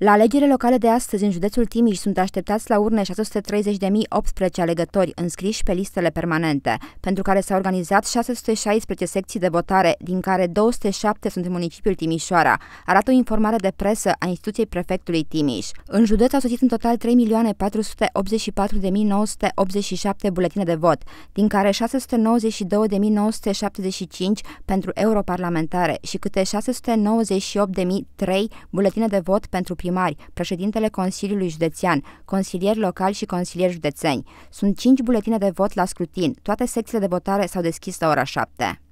La alegerile locale de astăzi în județul Timiș sunt așteptați la urne 630.018 alegători înscriși pe listele permanente, pentru care s-au organizat 616 secții de votare, din care 207 sunt în municipiul Timișoara, arată o informare de presă a instituției prefectului Timiș. În județ au sosit în total 3.484.987 buletine de vot, din care 692.975 pentru europarlamentare și câte 698.003 buletine de vot pentru primari, președintele Consiliului Județean, consilier local și consilier județeni. Sunt cinci buletine de vot la scrutin. Toate secțiile de votare s-au deschis la ora 7.